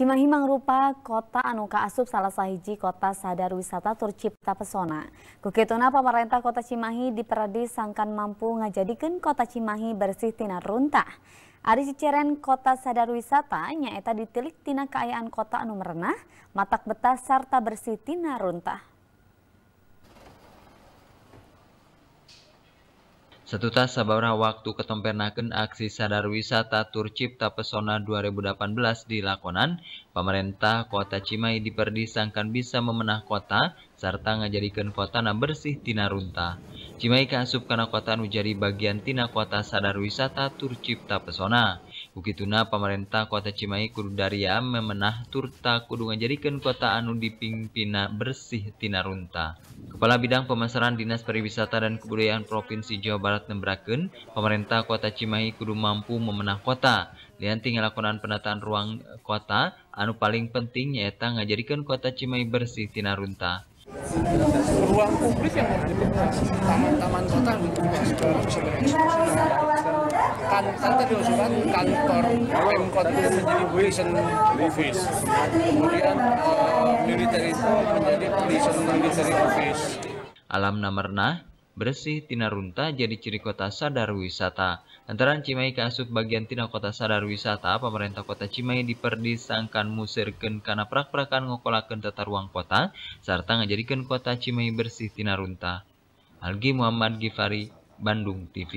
Cimahi mangrupa kota Anuka kaasup salah sahiji kota sadar wisata tercipta pesona. Kukituna pemerintah kota Cimahi diperadi sangkan mampu ngajadikan kota Cimahi bersih tina runtah. Ari ciceren kota sadar wisata nyaita ditilik tina keayaan kota anu merenah, matak betah serta bersih tina runtah. tas sababaraha waktu ketempernaken aksi sadar wisata tur cipta pesona 2018 dilakonan, pemerintah kota Cimahi diperdisangkan bisa memenah kota serta kota kotana bersih tina runta. Cimahi kaasup kana kota nu jadi bagian tina kota sadar wisata tur cipta pesona. Bukituna pemerintah kota Cimahi kudu Daria memenah turta kudu ngajadikan kota anu dipimpina bersih tina runta. Kepala Bidang Pemasaran Dinas Pariwisata dan Kebudayaan Provinsi Jawa Barat Nembraken, pemerintah kota Cimahi kudu mampu memenah kota. Lianti ngelakonan penataan ruang eh, kota anu paling penting nyaeta ngajadikan kota Cimahi bersih tina runta. Ruang publik yang taman-taman kota kan kan tadi usulan kantor Pemkot itu menjadi office kemudian eh, militer itu menjadi prison military office Alam Namerna bersih Tinarunta jadi ciri kota sadar wisata. Antara Cimahi keasup bagian tina kota sadar wisata, pemerintah kota Cimahi diperdisangkan musirken karena prak-prakan ngokolakan tata ruang kota, serta ngajadikan kota Cimahi bersih tina runta. Algi Muhammad Gifari, Bandung TV.